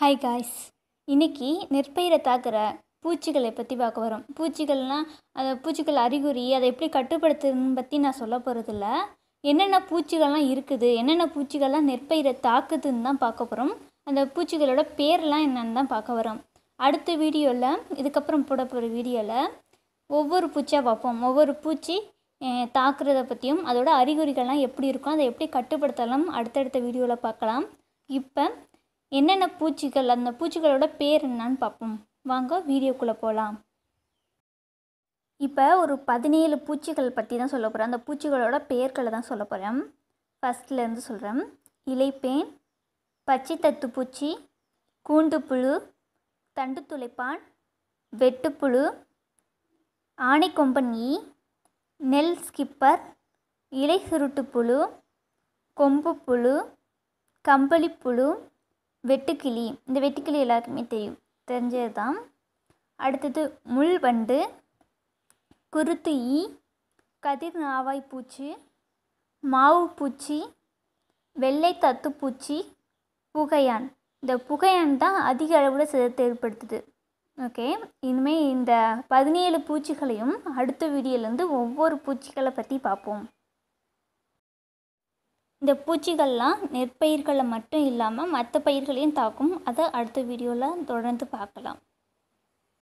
hi guys இன்றைக்கி நெற்பயிரை தாக்குற பூச்சிகளை பற்றி பார்க்க வரோம் பூச்சிகள்னால் அந்த பூச்சிகள் அறிகுறி அதை எப்படி கட்டுப்படுத்துறதுன்னு பற்றி நான் சொல்ல போகிறதில்ல என்னென்ன பூச்சிகள்லாம் இருக்குது என்னென்ன பூச்சிகள்லாம் நெற்பயிரை தாக்குதுன்னு தான் பார்க்க போகிறோம் அந்த பூச்சிகளோட பேர்லாம் என்னென்னு தான் பார்க்க வரோம் அடுத்த வீடியோவில் இதுக்கப்புறம் போட போகிற வீடியோவில் ஒவ்வொரு பூச்சியாக பார்ப்போம் ஒவ்வொரு பூச்சி தாக்குறதை பற்றியும் அதோட அறிகுறிகள்லாம் எப்படி இருக்கும் அதை எப்படி கட்டுப்படுத்தலாம் அடுத்தடுத்த வீடியோவில் பார்க்கலாம் இப்போ என்னென்ன பூச்சிகள் அந்த பூச்சிகளோட பேர் என்னன்னு பார்ப்போம் வாங்க வீடியோக்குள்ளே போகலாம் இப்போ ஒரு பதினேழு பூச்சிகள் பற்றி தான் சொல்ல போகிறேன் அந்த பூச்சிகளோட பெயர்களை தான் சொல்ல போகிறேன் ஃபஸ்ட்லேருந்து சொல்கிறேன் இலைப்பேன் பச்சை தத்து பூச்சி கூண்டுப்புழு தண்டு துளைப்பான் வெட்டுப்புழு ஆணை ஈ நெல் ஸ்கிப்பர் இலை சுருட்டு புழு கொம்பு புழு கம்பளி புழு வெட்டுக்கிளி இந்த வெட்டுக்கிளி எல்லாருக்குமே தெரியும் தெரிஞ்சது தான் அடுத்தது முள் வண்டு குருத்து ஈ கதிர் நாவாய் பூச்சி மாவு பூச்சி வெள்ளை தத்து பூச்சி புகையான் இந்த புகையான் தான் அதிக அளவில் சேதத்தை ஏற்படுத்துது ஓகே இனிமேல் இந்த பதினேழு பூச்சிகளையும் அடுத்த வீடியோலேருந்து ஒவ்வொரு பூச்சிகளை பற்றி பார்ப்போம் இந்த பூச்சிகள்லாம் நெற்பயிர்களை மட்டும் இல்லாமல் மற்ற பயிர்களையும் தாக்கும் அதை அடுத்த வீடியோவில் தொடர்ந்து பார்க்கலாம்